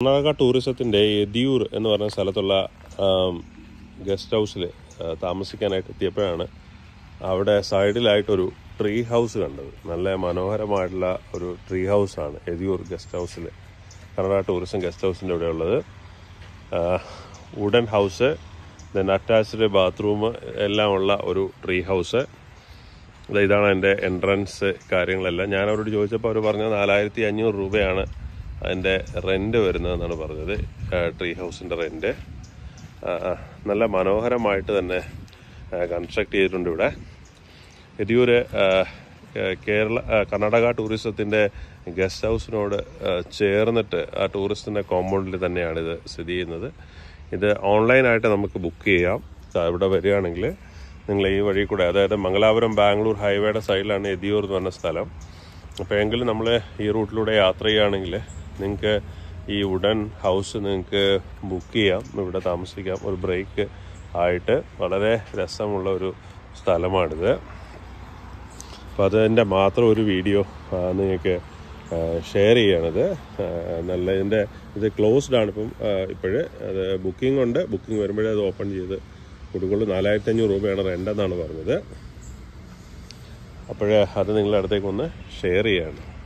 കർണാടക ടൂറിസത്തിൻ്റെ എദിയൂർ എന്ന് പറഞ്ഞ സ്ഥലത്തുള്ള ഗസ്റ്റ് ഹൗസിൽ താമസിക്കാനായിട്ട് എത്തിയപ്പോഴാണ് അവിടെ സൈഡിലായിട്ടൊരു ട്രീ ഹൗസ് കണ്ടത് നല്ല മനോഹരമായിട്ടുള്ള ഒരു ട്രീ ഹൗസാണ് എദിയൂർ ഗസ്റ്റ് ഹൗസിൽ കർണാടക ടൂറിസം ഗസ്റ്റ് ഹൗസിൻ്റെ ഇവിടെ ഉള്ളത് wooden house then attached bathroom എല്ലാം ഉള്ള ഒരു ട്രീ ഹൗസ് ഇതാണ് എൻ്റെ എൻട്രൻസ് കാര്യങ്ങളെല്ലാം ഞാൻ അവരോട് ചോദിച്ചപ്പോൾ അവർ പറഞ്ഞത് നാലായിരത്തി അഞ്ഞൂറ് രൂപയാണ് അതിൻ്റെ റെൻ്റ് വരുന്നതെന്നാണ് പറഞ്ഞത് ട്രീ ഹൗസിൻ്റെ റെൻ്റ് നല്ല മനോഹരമായിട്ട് തന്നെ കൺസ്ട്രക്ട് ചെയ്തിട്ടുണ്ട് ഇവിടെ ഇതിയൊരു കേരള കർണാടക ടൂറിസത്തിൻ്റെ ഗസ്റ്റ് ഹൗസിനോട് ചേർന്നിട്ട് ആ ടൂറിസ്റ്റിൻ്റെ കോമ്പൗണ്ടിൽ തന്നെയാണ് ഇത് സ്ഥിതി ചെയ്യുന്നത് ഇത് ഓൺലൈനായിട്ട് നമുക്ക് ബുക്ക് ചെയ്യാം ഇവിടെ വരികയാണെങ്കിൽ നിങ്ങൾ ഈ വഴി കൂടെ അതായത് മംഗലാപുരം ബാംഗ്ലൂർ ഹൈവേയുടെ സൈഡിലാണ് എതിയൂർ എന്ന് പറഞ്ഞ സ്ഥലം അപ്പോൾ എങ്കിലും നമ്മൾ ഈ റൂട്ടിലൂടെ യാത്ര ചെയ്യുകയാണെങ്കിൽ നിങ്ങൾക്ക് ഈ ഉടൻ ഹൗസ് നിങ്ങൾക്ക് ബുക്ക് ചെയ്യാം ഇവിടെ താമസിക്കാം ഒരു ബ്രേക്ക് ആയിട്ട് വളരെ രസമുള്ള ഒരു സ്ഥലമാണിത് അപ്പോൾ അതിൻ്റെ മാത്രം ഒരു വീഡിയോ നിങ്ങൾക്ക് ഷെയർ ചെയ്യണത് നല്ല ഇതിൻ്റെ ഇത് ക്ലോസ്ഡ് ആണ് ഇപ്പം ഇപ്പോഴ് അത് ബുക്കിംഗ് ഉണ്ട് ബുക്കിംഗ് വരുമ്പോഴേ അത് ഓപ്പൺ ചെയ്ത് കൊടുക്കുള്ളൂ നാലായിരത്തി അഞ്ഞൂറ് രൂപയാണ് റെൻ്റ് എന്നാണ് പറഞ്ഞത് അപ്പോൾ അത് നിങ്ങളുടെ അടുത്തേക്കൊന്ന് ഷെയർ ചെയ്യാണ്